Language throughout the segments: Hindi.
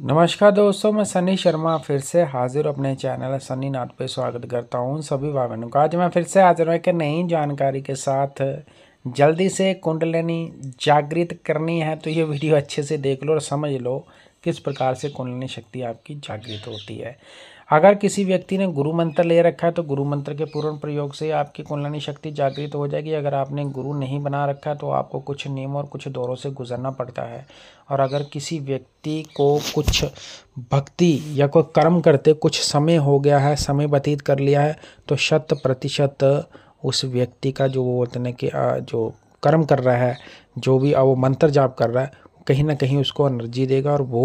नमस्कार दोस्तों मैं सनी शर्मा फिर से हाजिर अपने चैनल सनी नाथ पे स्वागत करता हूँ सभी भागनों का आज मैं फिर से हाजिर हूँ एक नई जानकारी के साथ जल्दी से कुंडलिनी जागृत करनी है तो ये वीडियो अच्छे से देख लो और समझ लो किस प्रकार से कुंडली शक्ति आपकी जागृत होती है अगर किसी व्यक्ति ने गुरु मंत्र ले रखा है तो गुरु मंत्र के पूर्ण प्रयोग से आपकी कुंडली शक्ति जागृत हो जाएगी अगर आपने गुरु नहीं बना रखा है तो आपको कुछ नियम और कुछ दौरों से गुजरना पड़ता है और अगर किसी व्यक्ति को कुछ भक्ति या कोई कर्म करते कुछ समय हो गया है समय व्यतीत कर लिया है तो शत प्रतिशत उस व्यक्ति का जो वो बोलते हैं कि जो कर्म कर रहा है जो भी वो मंत्र जाप कर रहा है कहीं ना कहीं उसको एनर्जी देगा और वो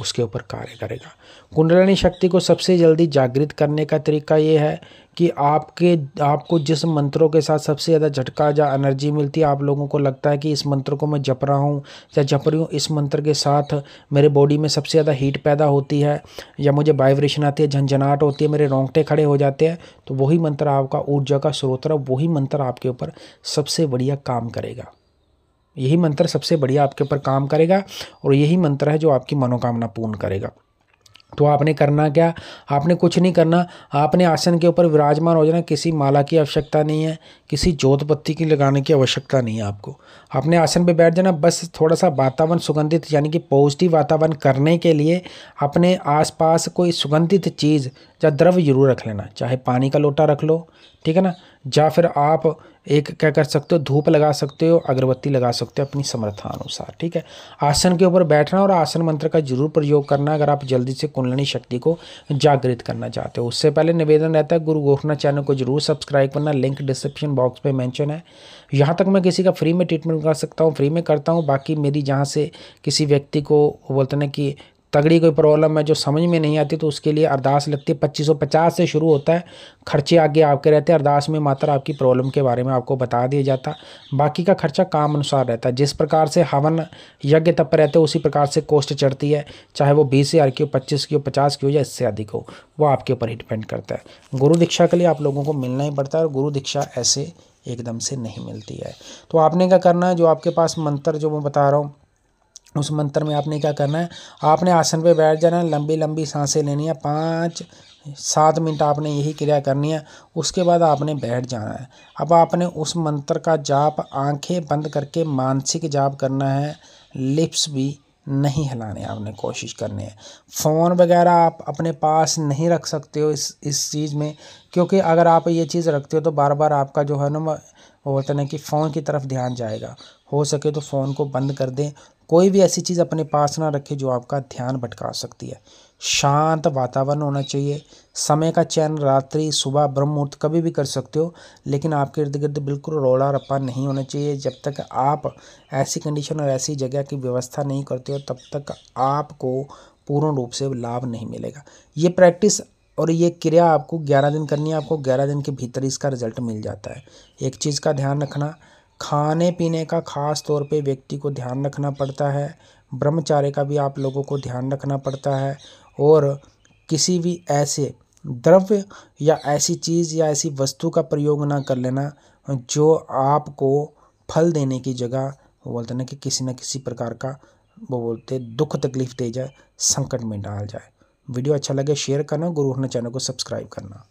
उसके ऊपर कार्य करेगा कुंडलिनी शक्ति को सबसे जल्दी जागृत करने का तरीका ये है कि आपके आपको जिस मंत्रों के साथ सबसे ज़्यादा झटका या एनर्जी मिलती है आप लोगों को लगता है कि इस मंत्र को मैं जप रहा हूँ या जप रही हूँ इस मंत्र के साथ मेरे बॉडी में सबसे ज़्यादा हीट पैदा होती है या मुझे वाइब्रेशन आती है झंझनाहट होती है मेरे रोंगटे खड़े हो जाते हैं तो वही मंत्र आपका ऊर्जा का स्रोत है वही मंत्र आपके ऊपर सबसे बढ़िया काम करेगा यही मंत्र सबसे बढ़िया आपके ऊपर काम करेगा और यही मंत्र है जो आपकी मनोकामना पूर्ण करेगा तो आपने करना क्या आपने कुछ नहीं करना आपने आसन के ऊपर विराजमान हो जाना किसी माला की आवश्यकता नहीं है किसी जोत पत्ती की लगाने की आवश्यकता नहीं है आपको आपने आसन पे बैठ जाना बस थोड़ा सा वातावरण सुगंधित यानी कि पॉजिटिव वातावरण करने के लिए अपने आसपास कोई सुगंधित चीज़ या द्रव्य जरूर रख लेना चाहे पानी का लोटा रख लो ठीक है ना या फिर आप एक क्या कर सकते हो धूप लगा सकते हो अगरबत्ती लगा सकते हो अपनी समर्था अनुसार ठीक है आसन के ऊपर बैठना और आसन मंत्र का जरूर प्रयोग करना अगर आप जल्दी से कुंडलनी शक्ति को जागृत करना चाहते हो उससे पहले निवेदन रहता है गुरु गोखना चैनल को जरूर सब्सक्राइब करना लिंक डिस्क्रिप्शन बॉक्स में मैंशन है यहाँ तक मैं किसी का फ्री में ट्रीटमेंट कर सकता हूँ फ्री में करता हूँ बाकी मेरी जहाँ से किसी व्यक्ति को बोलते ना कि तगड़ी कोई प्रॉब्लम है जो समझ में नहीं आती तो उसके लिए अरदास लगती है पच्चीस पचास से शुरू होता है खर्चे आगे आपके रहते हैं अरदास में मात्र आपकी प्रॉब्लम के बारे में आपको बता दिया जाता बाकी का खर्चा काम अनुसार रहता है जिस प्रकार से हवन यज्ञ तप रहते उसी प्रकार से कोष्ट चढ़ती है चाहे वो बीस हज़ार की हो पच्चीस की हो पचास की हो या इससे अधिक हो वो आपके ऊपर ही डिपेंड करता है गुरु दीक्षा के लिए आप लोगों को मिलना ही पड़ता है और गुरु दीक्षा ऐसे एकदम से नहीं मिलती है तो आपने क्या करना है जो आपके पास मंत्र जो मैं बता रहा हूँ उस मंत्र में आपने क्या करना है आपने आसन पे बैठ जाना है लंबी लंबी सांसें लेनी है पाँच सात मिनट आपने यही क्रिया करनी है उसके बाद आपने बैठ जाना है अब आपने उस मंत्र का जाप आंखें बंद करके मानसिक जाप करना है लिप्स भी नहीं हिलाने आपने कोशिश करनी है फ़ोन वगैरह आप अपने पास नहीं रख सकते हो इस इस चीज़ में क्योंकि अगर आप ये चीज़ रखते हो तो बार बार आपका जो है ना वो होता ना कि फ़ोन की तरफ ध्यान जाएगा हो सके तो फ़ोन को बंद कर दें कोई भी ऐसी चीज़ अपने पास ना रखे जो आपका ध्यान भटका सकती है शांत वातावरण होना चाहिए समय का चयन रात्रि सुबह ब्रह्म मुहूर्त कभी भी कर सकते हो लेकिन आपके इर्द गिर्द बिल्कुल रोड़ा रप्पा नहीं होना चाहिए जब तक आप ऐसी कंडीशन और ऐसी जगह की व्यवस्था नहीं करते हो तब तक आपको पूर्ण रूप से लाभ नहीं मिलेगा ये प्रैक्टिस और ये क्रिया आपको ग्यारह दिन करनी है आपको ग्यारह दिन के भीतर इसका रिजल्ट मिल जाता है एक चीज़ का ध्यान रखना खाने पीने का खास तौर पे व्यक्ति को ध्यान रखना पड़ता है ब्रह्मचार्य का भी आप लोगों को ध्यान रखना पड़ता है और किसी भी ऐसे द्रव्य या ऐसी चीज़ या ऐसी वस्तु का प्रयोग ना कर लेना जो आपको फल देने की जगह वो बोलते ना कि किसी न किसी प्रकार का वो बोलते दुख तकलीफ दे जाए संकट में डाल जाए वीडियो अच्छा लगे शेयर करना गुरु हरना चैनल को सब्सक्राइब करना